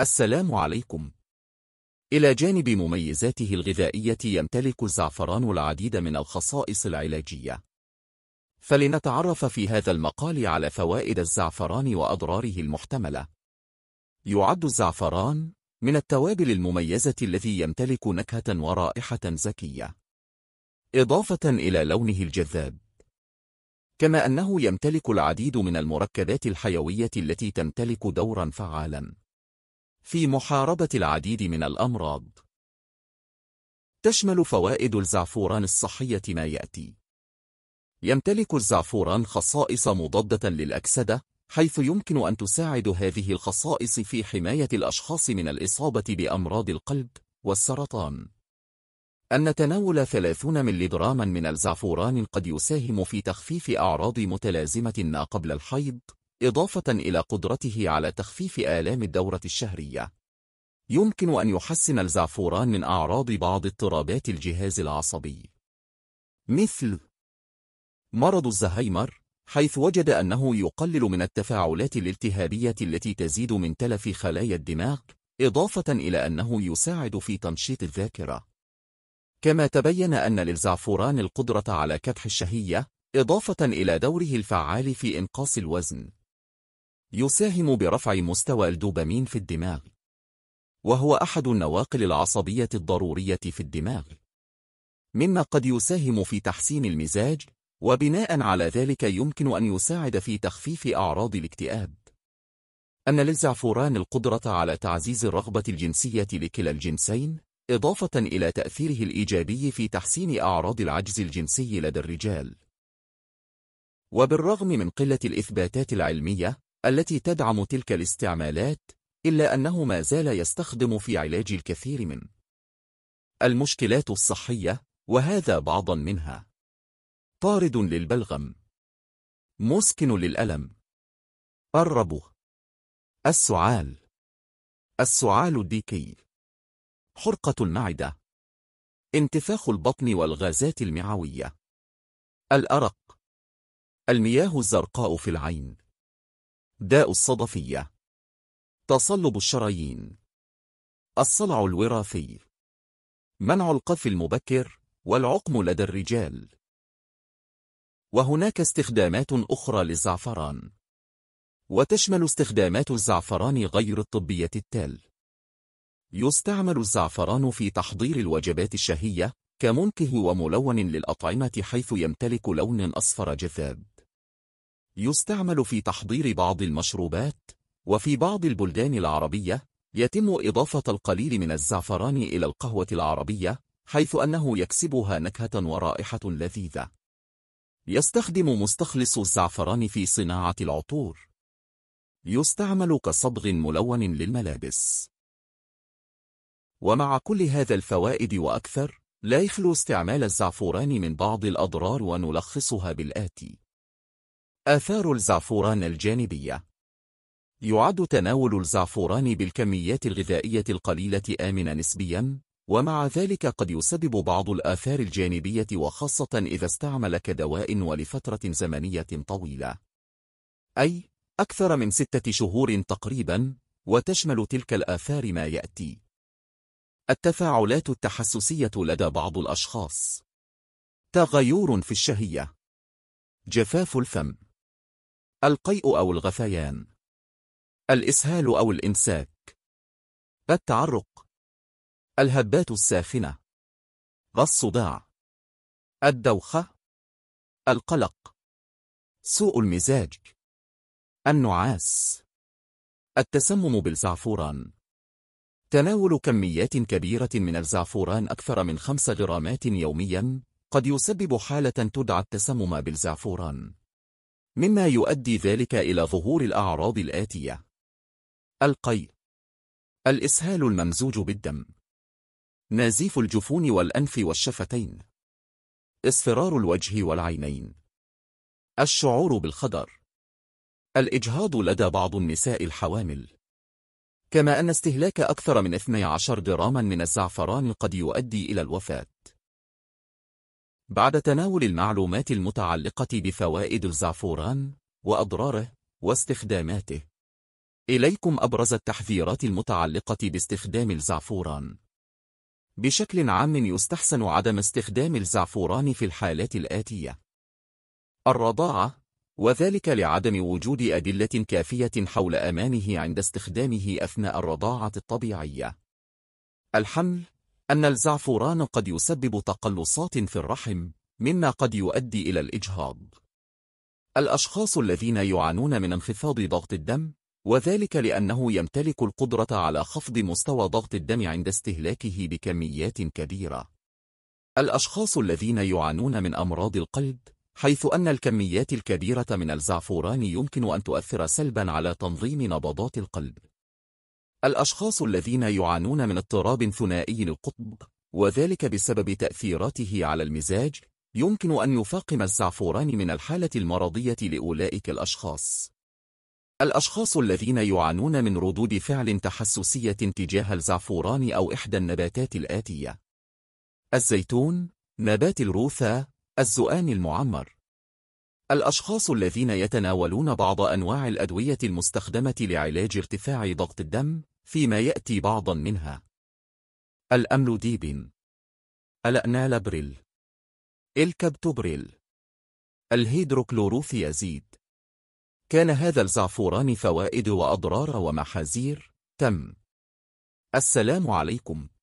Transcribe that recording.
السلام عليكم إلى جانب مميزاته الغذائية يمتلك الزعفران العديد من الخصائص العلاجية فلنتعرف في هذا المقال على فوائد الزعفران وأضراره المحتملة يعد الزعفران من التوابل المميزة الذي يمتلك نكهة ورائحة زكية إضافة إلى لونه الجذاب كما أنه يمتلك العديد من المركبات الحيوية التي تمتلك دورا فعالا في محاربة العديد من الأمراض تشمل فوائد الزعفران الصحية ما يأتي يمتلك الزعفران خصائص مضادة للأكسدة حيث يمكن أن تساعد هذه الخصائص في حماية الأشخاص من الإصابة بأمراض القلب والسرطان أن تناول 30 ملي من الزعفران قد يساهم في تخفيف أعراض متلازمة قبل الحيض إضافة إلى قدرته على تخفيف آلام الدورة الشهرية. يمكن أن يحسن الزعفران من أعراض بعض اضطرابات الجهاز العصبي. مثل مرض الزهايمر حيث وجد أنه يقلل من التفاعلات الالتهابية التي تزيد من تلف خلايا الدماغ إضافة إلى أنه يساعد في تنشيط الذاكرة كما تبين أن للزعفران القدرة على كبح الشهية إضافة إلى دوره الفعال في إنقاص الوزن يساهم برفع مستوى الدوبامين في الدماغ وهو أحد النواقل العصبية الضرورية في الدماغ مما قد يساهم في تحسين المزاج وبناء على ذلك يمكن أن يساعد في تخفيف أعراض الاكتئاب أن للزعفران القدرة على تعزيز الرغبة الجنسية لكلا الجنسين إضافة إلى تأثيره الإيجابي في تحسين أعراض العجز الجنسي لدى الرجال وبالرغم من قلة الإثباتات العلمية التي تدعم تلك الاستعمالات إلا أنه ما زال يستخدم في علاج الكثير من المشكلات الصحية وهذا بعضا منها طارد للبلغم مسكن للألم الربو السعال السعال الديكي حرقة المعدة انتفاخ البطن والغازات المعوية الأرق المياه الزرقاء في العين داء الصدفية تصلب الشرايين الصلع الوراثي منع القذف المبكر والعقم لدى الرجال وهناك استخدامات أخرى للزعفران وتشمل استخدامات الزعفران غير الطبية التال يستعمل الزعفران في تحضير الوجبات الشهية كمنكه وملون للأطعمة حيث يمتلك لون أصفر جذاب يستعمل في تحضير بعض المشروبات وفي بعض البلدان العربية يتم إضافة القليل من الزعفران إلى القهوة العربية حيث أنه يكسبها نكهة ورائحة لذيذة يستخدم مستخلص الزعفران في صناعة العطور يستعمل كصبغ ملون للملابس ومع كل هذا الفوائد وأكثر لا يخلو استعمال الزعفران من بعض الأضرار ونلخصها بالآتي آثار الزعفران الجانبية يعد تناول الزعفران بالكميات الغذائية القليلة آمنا نسبيا ومع ذلك قد يسبب بعض الآثار الجانبية وخاصة إذا استعمل كدواء ولفترة زمنية طويلة أي أكثر من ستة شهور تقريبا وتشمل تلك الآثار ما يأتي التفاعلات التحسسية لدى بعض الأشخاص تغير في الشهية جفاف الفم القيء أو الغثيان الإسهال أو الإمساك التعرق الهبات الساخنة الصداع الدوخة القلق سوء المزاج النعاس التسمم بالزعفوران تناول كميات كبيرة من الزعفوران أكثر من 5 جرامات يوميا قد يسبب حالة تدعى التسمم بالزعفوران مما يؤدي ذلك إلى ظهور الأعراض الآتية القي الإسهال الممزوج بالدم نزيف الجفون والأنف والشفتين اصفرار الوجه والعينين الشعور بالخدر الإجهاض لدى بعض النساء الحوامل كما أن استهلاك أكثر من 12 جراما من الزعفران قد يؤدي إلى الوفاة بعد تناول المعلومات المتعلقة بفوائد الزعفران وأضراره واستخداماته إليكم أبرز التحذيرات المتعلقة باستخدام الزعفران بشكل عام يستحسن عدم استخدام الزعفران في الحالات الآتية الرضاعة وذلك لعدم وجود أدلة كافية حول أمانه عند استخدامه أثناء الرضاعة الطبيعية الحمل أن الزعفران قد يسبب تقلصات في الرحم مما قد يؤدي إلى الإجهاض الأشخاص الذين يعانون من انخفاض ضغط الدم وذلك لأنه يمتلك القدرة على خفض مستوى ضغط الدم عند استهلاكه بكميات كبيرة الأشخاص الذين يعانون من أمراض القلب حيث أن الكميات الكبيرة من الزعفران يمكن أن تؤثر سلبا على تنظيم نبضات القلب الأشخاص الذين يعانون من اضطراب ثنائي القطب وذلك بسبب تأثيراته على المزاج يمكن أن يفاقم الزعفوران من الحالة المرضية لأولئك الأشخاص الأشخاص الذين يعانون من ردود فعل تحسسية تجاه الزعفوران أو إحدى النباتات الآتية الزيتون، نبات الروثة، الزؤان المعمر الأشخاص الذين يتناولون بعض أنواع الأدوية المستخدمة لعلاج ارتفاع ضغط الدم فيما يأتي بعضا منها الأملوديبين الأنالابريل الكابتوبريل الهيدروكلوروثيازيد كان هذا الزعفوران فوائد وأضرار ومحاذير تم السلام عليكم